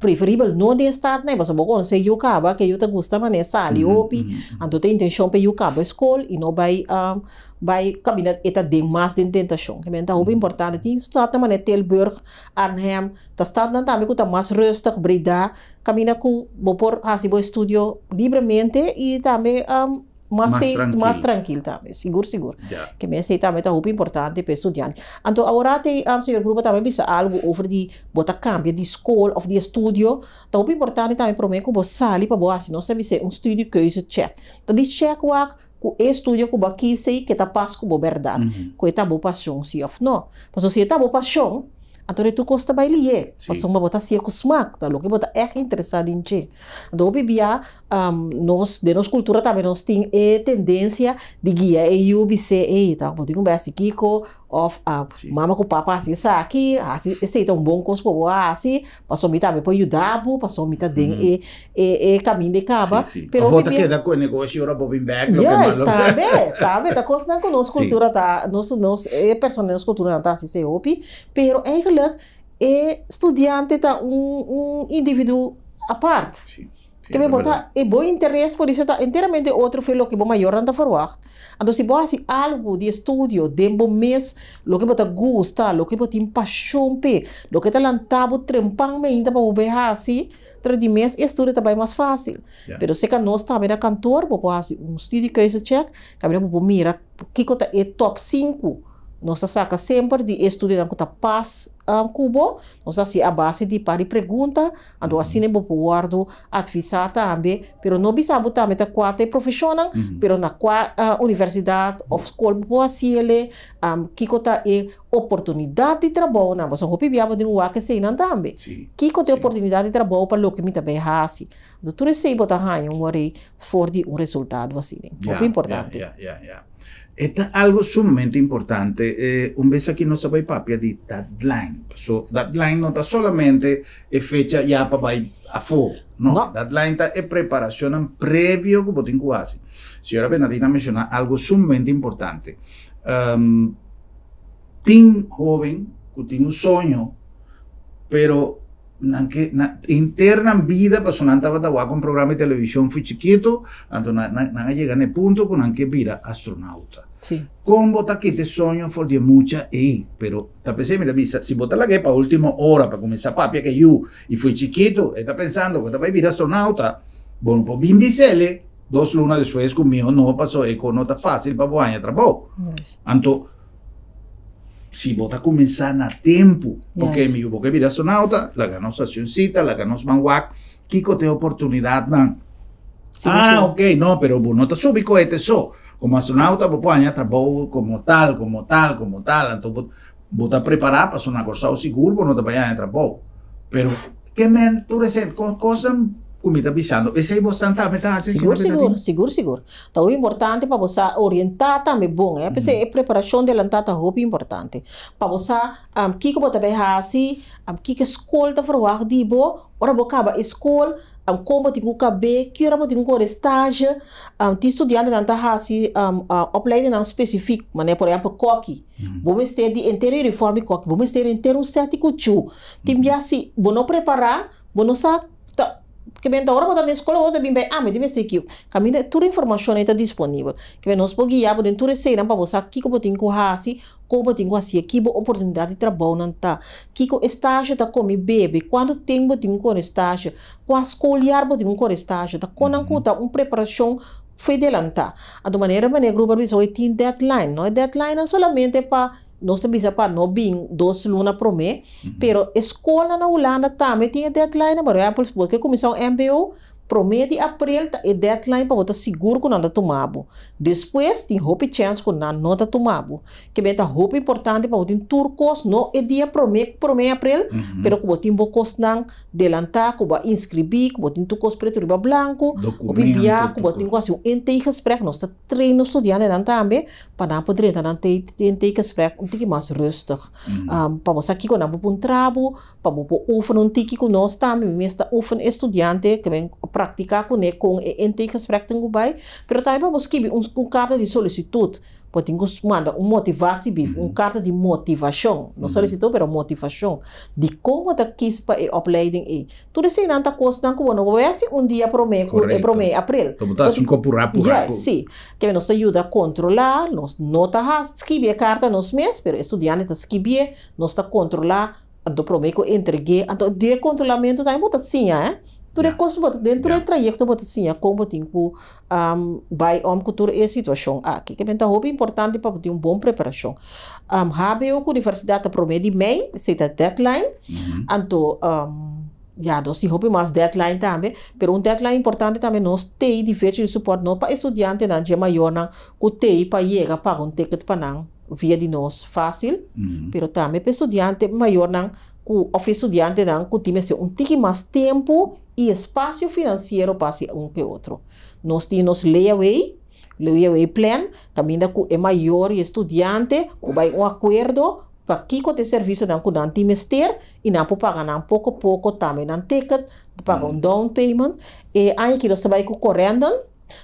preferível não de estar, né? Mas eu se eu acaba, que eu te gusta, mas é sali, uhum, opi, uhum. então tem intenção para eu a escola e não vai, um, vai caminhar eta de mais de tentação. Que então, o importante é estar na maneira Telburg, Arnhem, tá estar na também com tá mais rustig, brida, caminha com, vou pôr, assim, vou estudo livremente e também, um, mas más, tranquilo. más tranquilo seguro, seguro. Yeah. Que me sei também, es muy importante para estudiantes. Então, agora te, um, señor grupo também, bisa algo sobre de botar cambio de escola o de estudio. Está muy importante también para mí que você sali para vos, no se dice um estúdio que hizo check. Entonces, check work ku estudyo ku baki sei que ta passo ku bo verdad. Mm -hmm. Ku eta bo passion si Mas se eta bo passion, Atore tu costa bailie. Mas uma bota sia ku smak, tá louco, bota é interessado em ti. então, bibia, um, nós, de nossa cultura também nós tem é, eh, tendência de guia eh, e eu bise aí tá bom tem conversa aqui com of ah, eh, a mamãe com papa assim sa aqui assim esse um bom curso os povos, assim passou me também para ajudar passou me também e e e caminho de caba pero volta que da com negócio ora bobin back no que tá bem tá bem tá coisa com nossa cultura tá nosso nosso é persona nossa cultura tá assim se opi pero eigenlijk é estudante tá um um indivíduo à parte que me bota e bom interesse por isso inteiramente outro foi o que bom maior anda forward então se a assim algo de estúdio de bom mês o que você gosta o que tem paixão pe o que está lantado trempang ainda para o berra assim três de mês estudo também mais fácil yeah. pero se que está também a cantor a assim um estúdio que isso check também bom mira que cota é top 5 nossa saca sempre de estudar com a paz um, cubo, nós se a base de para pergunta, ando assim é bom guardo, advisar também, pero não bisabo também tá quatro profissional, uhum. pero na qua uh, eh, universidade of school bo assim ele, um, kiko tá é oportunidade de trabalho, na você hopi biabo de uá que sei não também. Kiko tem oportunidade de trabalho para logo que me também hasi. Doutor sei botar hanho um orei for de um resultado assim, yeah, muito importante. Yeah, yeah, yeah, yeah. Esto es algo sumamente importante. Eh, un beso aquí no sabe papia di deadline. So, deadline no está solamente es eh, fecha ya para a full. No, no. deadline en preparación previo que tengo Señora Bernardina menciona algo sumamente importante. Um, joven que tiene un sueño, pero nanke, na, internan vida pasonanta batagua con programa de televisión fui chiquito, anto na, punto con anque vida astronauta. Sí. Con bota que te este sueño fue de mucha y, pero está pensando, mira, si botas la que para última hora para comenzar papia que yo y fui chiquito, está pensando que a vida astronauta. Bueno, pues bien dos lunas después conmigo no pasó, eco no está fácil pa boaña trabó. Yes si vos comenzar a tiempo, porque yes. mi hubo que mirar astronauta la ganó Sacioncita, la ganó Manhuac, Kiko te oportunidad, man. ah, ok, no, pero vos no te subí este eso Como astronauta, vos puedes añadir como tal, como tal, como tal. Entonces, vos estás preparado para una cosa o no te vayas a entrar Pero, ¿qué me tú cosas Cosas comida bichano. Esse aí você também está assim, seguro, seguro, seguro, seguro. Então, o importante para você orientar também bom, é? Porque a preparação da lantata é importante. Para você, o um, que você também faz, o que a escola está fazendo, tipo, ora bocaba escola, um, como tem que caber, que hora tem que estágio, um, tem estudante não está assim, um, uh, opleide não específico, mas, né, por exemplo, coque. Mm -hmm. Vamos ter de inteiro reforme coque, vamos ter inteiro um mm. certo cuchu. Tem que assim, vou não preparar, vou não saber che ben ora potat in scuola volta bimbe ah mas deve essere chi camine tura informazione è disponibile che ben non spoghiamo ah, den tura sera pa posa chi ah, come tin kuhasi como tin kuhasi chi bo oportunidade de trabalho non tá chi co estágio tá come bebe quando tem bo tin o estágio qua scolhar bo tin con estágio tá com ancuta un preparação foi delantar. A do maneira maneira grupo avisou o tinha deadline, não é deadline é somente para nós também sabemos que não bem dois lunas para mim, mas a escola na Holanda também tinha deadline, por exemplo, porque a comissão MBO promete abril é deadline para botar seguro que não está tomado. Depois tem hope chance que não está tomado. Que bem tá hope importante para botar turcos não é dia promete promete abril, uh mhm. -huh. pero que botar bo costan delantar, que botar inscrever, que botar turcos preto riba branco, o bibia, que botar quase um enteio gesprek, nós tá treino estudante dan também, para não poder dar ante enteio gesprek um tiki mais rustig. para você aqui quando não bo um trabo, para bo ofen um tiki que nós também, está ofen estudante que bem praktika kune kung e ente gesprek tengu bai pero tai ba moski uns um carta de solicitude pode nos manda um motivasi bif um carta de motivação não mhm. solicitou pero motivação de como da quis para e opleiding e tudo se nanta costa como não vai assim um dia prome e prome april como tá assim por rapo rapo sim que nos ajuda a controlar nos nota has escreve carta nos mês pero estudante tá escreve nos tá controlar do prome que entregue do de controlamento tá em bota sim eh Ture yeah. kosbot, den ture yeah. trayecto bot siya kung botin ko um, by om ko ture e sitwasyon aki. Kaya benta hobi importante para botin um bom preparação Um, habe ko universidade promedi mei, sita deadline, mm -hmm. anto um, ja, dus die hobby mas deadline também, mhm. pero um deadline importante também nós tem de ver o suporte não para estudante na gema jorna, o tem para chegar para um ticket para não via de nós fácil, mm -hmm. pero também para estudante maior não que os estudiantes dan que tiene um tiki mais tempo e espaço financeiro para um que outro nós temos layaway, layaway plan, também da que é maior y estudiante, o hay um acordo para que com o serviço dan que dan trimester e não pagar pouco a pouco também dan ticket, pagar um mm. down payment. E eh, aí que nós também correndo,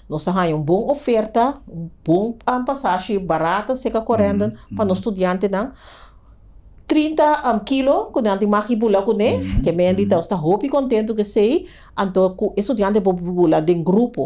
nós temos uma boa oferta, uma boa ah, passagem barata, seca correndo mm, para o mm. estudante dan. 30 um, kilo kun anti makibula kun eh mm -hmm. que me dita mm-hmm. está hopi contento que sei anto ku estudiante popula den grupo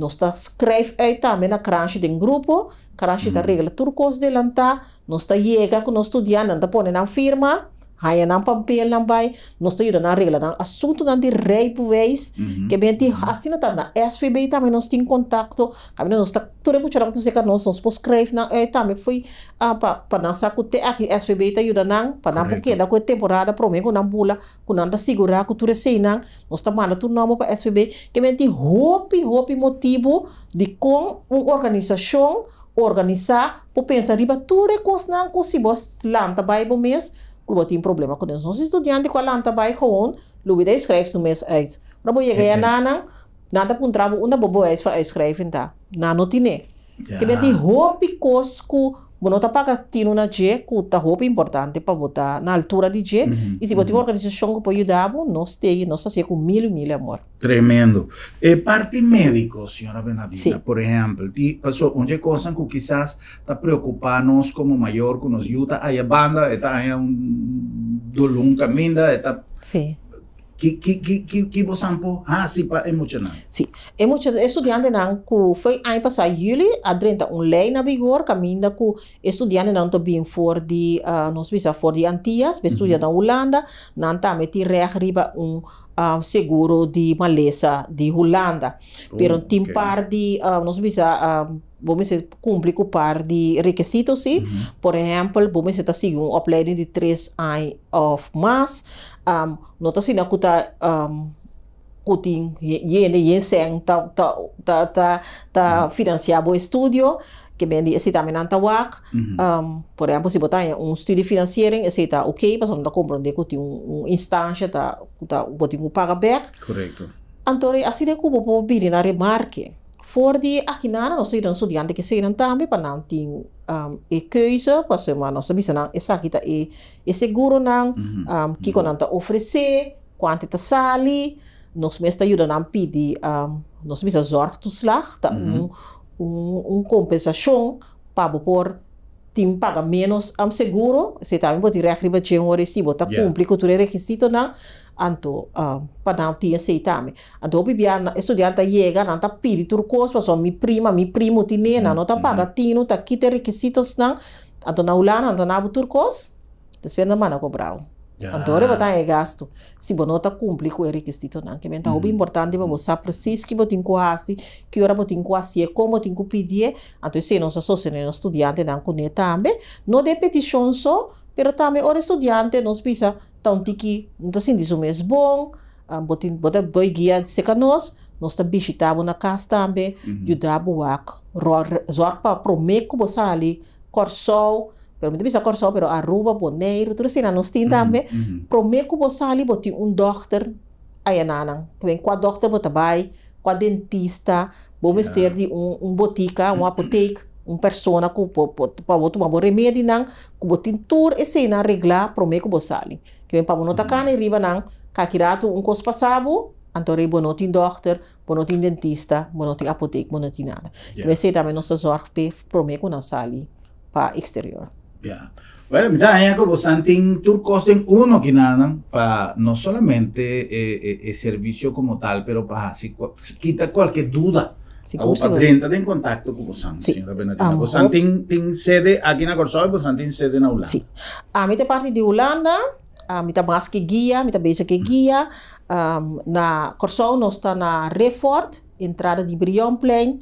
nos está escreve aí também na crunch den grupo crunch da mm-hmm. regla turcos de lanta, nos está chega com nos estudiante anta pone na firma Haya nang pampel nang bay, nós temos na regla, nang assunto nang de rei por mhm. vez, que bem mhm. te assina tá na SVB também nós tem contato, também nós tá tudo muito rápido seca nós nós pos escreve na eh também foi ah pa pa nang saco te aqui SVB tá ajuda nang, pa nang porque da co temporada promego nang bula, com nang da segura com tudo sei nang, nós tá manda tudo nome para SVB, que bem te hope hope motivo de com uma organização organizar, por pensar riba tudo é coisa nang com se bos lanta bay bom mês Lubat een probleem kan dus ons studenten qua lanta bij gewoon. Lubat schrijft nu mes uit. Rabo je gaat nana. Nada pun trabo unda bobo is van uitschrijven daar. Nanotine. Je bent die hoopie ku Bueno, que tiene una J, cuta ropa importante para botar na altura de J. y si vos se organización mm -hmm. que puede ayudar, no temos, con mil, mil amor. Tremendo. Eh, parte médico, señora Benadita, por ejemplo, y pasó una cosas que quizás está preocupan como mayor, que nos ayuda, hay banda, está un dolor, caminda, está... Sí. que, que, que, que que você está vos tampo hasi ah, pa emocional. Sí, emocional. estudante não ku foi ay julho a adrenta um lei na vigor caminda ku estudante não to bin for di uh, ah, nos visa for di Antillas, bestudia mm na Holanda, não ta meti reag riba un uh, seguro de maleza de Holanda. Oh, Pero okay. par de, uh, nós visa, uh, vamos dizer, cumpre com par de requisitos, sim. Mm uh-huh. -hmm. Por exemplo, vamos dizer, assim, um uploading de três anos of mais, um, não está assim, kuta, um, kuting, yen, yen, sen, ta, ta, ta, ta, ta mm o estúdio, que ben die sita men an tawak mm por exemplo se botar um estudo de financiering está ok mas não tá comprando de que um, um instância ta tá botar um paga back correto então assim de como vou pedir na remarque voor aqui akinara nós iremos estudar que serão também para não ter um, e coisa para ser uma nossa bisa não essa aqui tá e e seguro não mm -hmm. um, que quando mm -hmm. tá oferecer quanto tá sali nós mesmo tá a pedir um, nós bisa zorg toeslag tá mm -hmm. um, un, um compensação para por tim paga menos am seguro se também pode reacribatir um recibo tá yeah. cumprir com todo requisito na anto uh, ah, para ti tinha aceitame anto bibiana estudante chega não tá pedir tur custo só mi prima mi primo tinena não tá paga tino tá quita requisitos não anto na ulana anto na butur cos desvenda mana cobrau allora, ah. tore ba tayo gasto? Si bonota cumpli ko eri kestito na. Kaya menta mm. hobi importante ba mo sa precis ki botin ko hasi, ki ora botin ko hasi e como tin ko pidie, anto se non sa so se non studiante dan ko ne tambe, no de petition so, pero tame ora studiante non spisa taun tiki, non ta sindi su mes bon, um, botin bota boy guia se kanos, non sta bisitabo na kas tambe, mm -hmm. yudabo wak, zor pa promeko bosali, korsou, Pero mi bisa korso pero Aruba, Bonaire, terus sina nos tinta mm -hmm. pro me prometo bo sali bo ti un doctor aya nanang. Kwen kwa doctor bo tabai, kwa dentista, bo yeah. mister di un, un botica, un apoteca. um persona ku po po pa bo tu bo remedi nang ku bo tintur e se na regla prometo me ku que sali ke pa bo notakane mm -hmm. riba nang ka kiratu un kos pasabu antore bo notin dokter bo notin dentista bo notin apotek bo notin nada yeah. ke se também nossa zorg pe pro na sali pa exterior Bueno, Yeah. Well, mitään Santin Tour turcosten uno kinanan para no solamente eh, eh, el servicio como tal, pero para si, quita cualquier duda. Si Ako patrenta din contacto ko Bosan, sí. Señora Bernardina. Um, sede aquí na Corsoy, Bosan tiene sede en Holanda. Pues sí. A mita parte de Holanda, mi mita que guía, mita besa ke guía, En na Corsoy no está na Refort, entrada de Brionplein,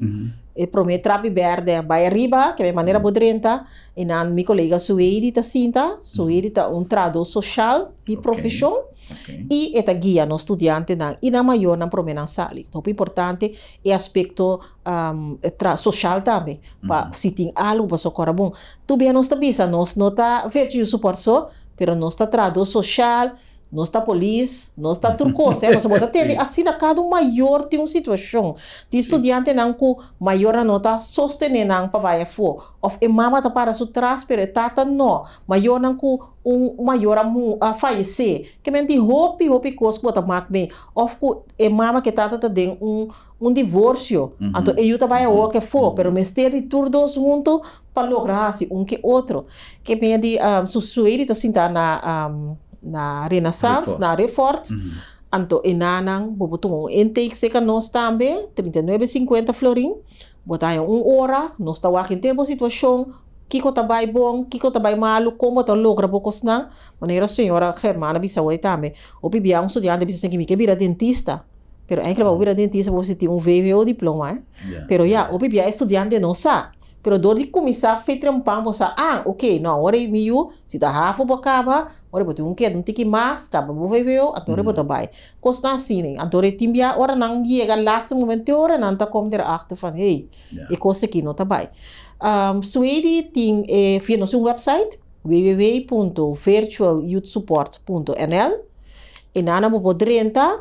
e prometra bi berde bai riba che è be maniera mm. bodrenta e non mi collega suedi ta sinta suedi mm. ta un trado social di okay. profession okay. e è guia no studiante na ina mayor na promena sali top importante e aspecto um, tra social tambe mm. pa mm. sitting alu pa so corabon tu bien nos tabisa nos nota virtue support so pero nos ta trado social não tá tá eh, <laughs> eh, está polícia, não está turco, certo? Nós bota tele, assim cada maior tem uma situação. Tem estudante não com maior nota sostener não para vai fo. Of e mama tá para su traspere tata não, maior não com um maior amu a falecer. Que menti hope hope cos bota mac bem. Of com e eh, mama que tata tá den um um divórcio. Uhum. Então, eu trabalho uhum. o que for, uhum. pero mestre de tudo junto para lograr assim, um que outro. Que me de um, ah, susuir e tá sentar na um, ah, na Renaissance, Reforce. na Reforce, mm-hmm. anto inanang bubutong intake se kanos tambe, 39.50 e florin, botayong un ora, nos tawakin termo sitwasyong kiko tabay bong, kiko tabay malu, como tan logra bocos na, maneira senhora Germana bisaway tame, o bibia um estudiante bisa que mica vira dentista, pero é que vira dentista você tem un VVO diploma, eh? yeah. pero ya, yeah, o bibia estudiante não sabe, pero door die commissar fetren pang bo sa ah okay, no, ore mi yu, si ta hafo bo kaba, ore botu unke dum tiki mas, kaba bo veveo, atore mm. botu bai. Kosna sine, atore timbia ora nang ye gan last moment ora nan ta kom der achter van hey, e ik kos ek no ta bai. Um Swedi ting eh no nos website www.virtualyouthsupport.nl en nana bo podrenta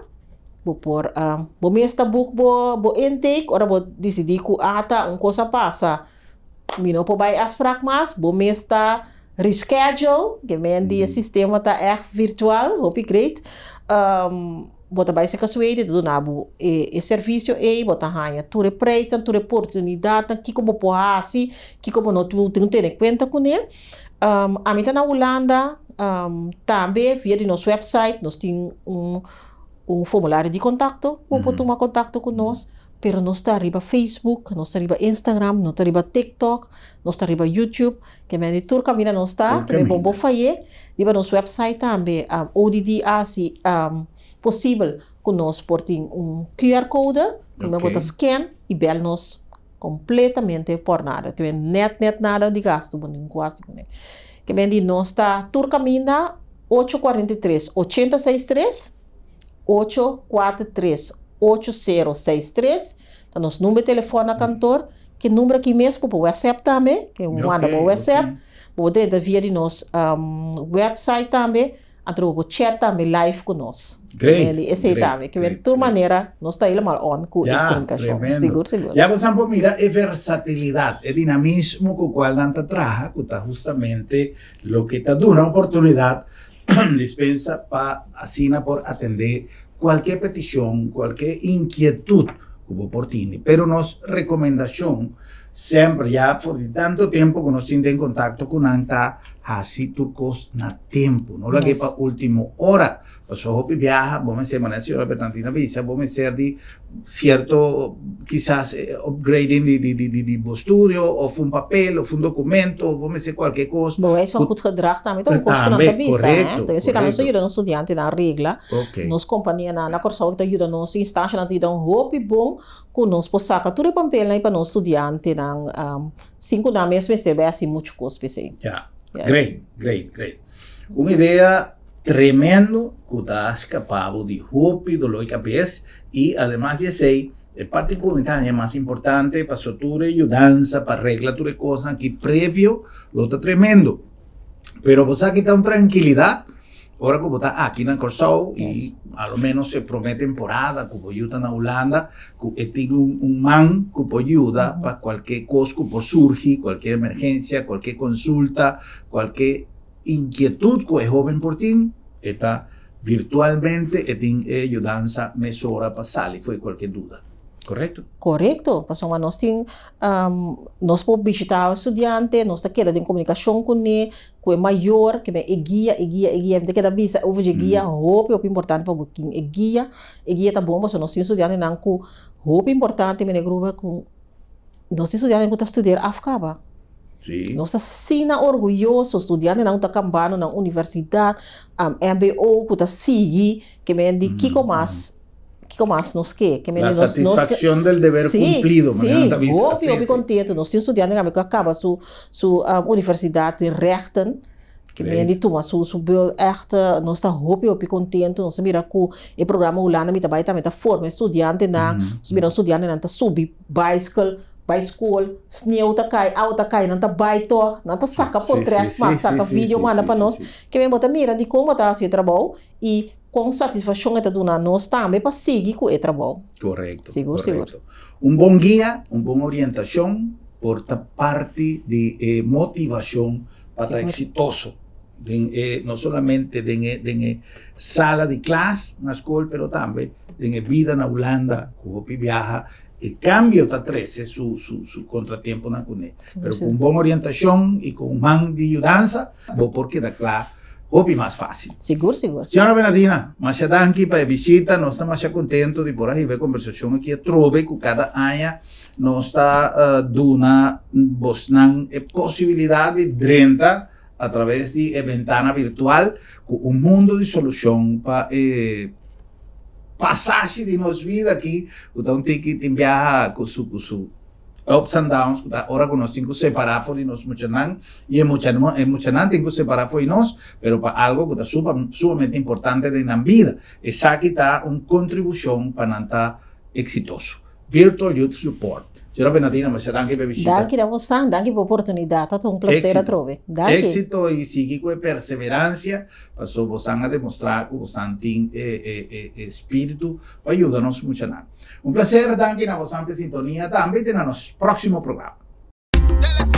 bo por um, bo mesta book bo bo intake ora bo disidi ku ata un cosa pasa Mino po bij afspraak maas, bo meesta reschedule. Gemen die mhm. systeem ta echt virtual, hoop ik great. Um, bota bij se kaswede, do nabu e, e servicio e bota hanya. Tu represa, tu oportunidade, que como po hasi, que como no tu tem ter em conta com ele. Um, a mim tá na Holanda, um, também via de nosso website, nós tem um, um mhm. formulário de contato, mm -hmm. pode tomar contato com nós. pero no está arriba Facebook, no está arriba Instagram, no está arriba TikTok, no está arriba YouTube, que me dice camina no está, que me bombo riba nos website también um, ODD, así, ah, um, con nosotros, por un un QR code, que me bota scan y vernos completamente por nada, que net, net nada de gasto, que me dice, no está, turcamina camina 843, 863, 843, 8063. Então, nos número de telefone na cantor, que número aqui mesmo para o WhatsApp também, que okay, manda para o WhatsApp. Okay. Poder via de nosso um, website também, atro o chat também live conosco. Great. Ele é esse que de toda maneira nós está ele mal on com yeah, a Seguro, seguro. Já passamos mira é versatilidade, é dinamismo com o qual Nanta traja, que está justamente o que está dando uma oportunidade <clears throat> dispensa para assina por atender cualquier petición, cualquier inquietud como por Tini, pero nos recomendación, siempre ya por tanto tiempo que nos siente en contacto con ANTA, así turcos na tempo, não la yes. para último hora. Passou hopi viaja, vamos ser manecer a pertantina visa, me ser de certo, quizás eh, upgrading de de de de, de postura ou um papel ou um documento, me ser qualquer coisa. Bom, é um goed gedrag também, ah, então custa na visa, né? Então, se calhar nós ajudamos estudante na regra, okay. nos companhia na na corso que ajuda nos instância na ajuda um hopi bom com nós possa capturar papel na para nós estudante na um, ah, cinco na mês, mas é assim muito custo, pensei. Yeah. Great, great, great. Una idea tremendo que estás capaz de hopi de lo y además de ese el parte comunitaria más importante para y danza para regla tu cosa que previo lo está tremendo pero vos aquí está tranquilidad Ahora como está aquí en el Corso, y a lo menos se promete temporada, como ayuda en Holanda, eh, tengo un, man cupo ayuda para cualquier cosa que surge, cualquier emergencia, cualquier consulta, cualquier inquietud que joven por ti, está virtualmente, eh, tiene eh, ayudanza mesora para salir, fue cualquier duda. Correcto. Correcto. Pasong nga nos ting, um, nos po bisita estudyante, nos takira din komunikasyon ko ni, kung mayor, kaya igiya, igiya, igiya. Hindi kita bisa, uvo di igiya, mm. hope, hope importante pa buking igiya. Igiya ta bom porque nós temos estudante nang ku, hope importante, minegruba kung, nos ting estudyante ko ta estudar afkaba. Sim. Nós assina orgulhoso, estudante não está cambando na universidade, um, MBO, que está seguindo, que me indica mm. mais más nos que, que menos La satisfacción nos, del deber sí, cumplido. Sí, obvio, sí, sí. contento. Nós estamos estudando, acaba, acaba su, su uh, universidad de rechten. Que me de tuma, su, su beu echt, eh, nós está hopi, hopi contento, nós mira que o programa ulana mi tabai também tá forma estudante na, mm -hmm. mira estudante na tá subi bicycle, bicycle, sneeuw tá cai, au tá cai, não tá baito, não tá saca portrait, mas saca vídeo manda para nós. Que me bota mira de como tá se trabalho e con satisfacción esta una no también e para seguir con el trabajo. Correcto. correcto. Un buen guía, una buena orientación porta parte eh, de motivación para estar eh, exitoso. no solamente en de, sala de clase en la escuela, pero también la vida en Holanda, cuando viaja. El cambio está 13, eh, su, su, su contratiempo en la Pero sí. con buena orientación y e con un man de ayudanza, vos porque da claro o mais fácil. Seguro, seguro. Senhora Bernardina, mas já aqui para a visita, nós estamos já contentes de por aí ver conversação a trove com cada ano nós está uh, eh, dando bosnan eh, possibilidade drenta através de eh, ventana virtual com um mundo de solução para eh, passagem de nossa vida aqui. Então tem que enviar com o ups and downs, ahora con separado y nos muchanan, y en muchanan, en muchanan tengo separado y nos, pero para algo que es sumamente importante de la vida. es que está una contribución para nanta exitoso. Virtual Youth Support. Signora Benatina, ma anche per visita. Danke da vostra, danke per opportunità, è stato un piacere trovare. Danke. Éxito e seguito e perseveranza, passò vostra a dimostrare che vostra tem eh, eh, eh, spirito, aiutanos muito nada. Un piacere, danke na vostra sintonia, também na nosso próximo programa.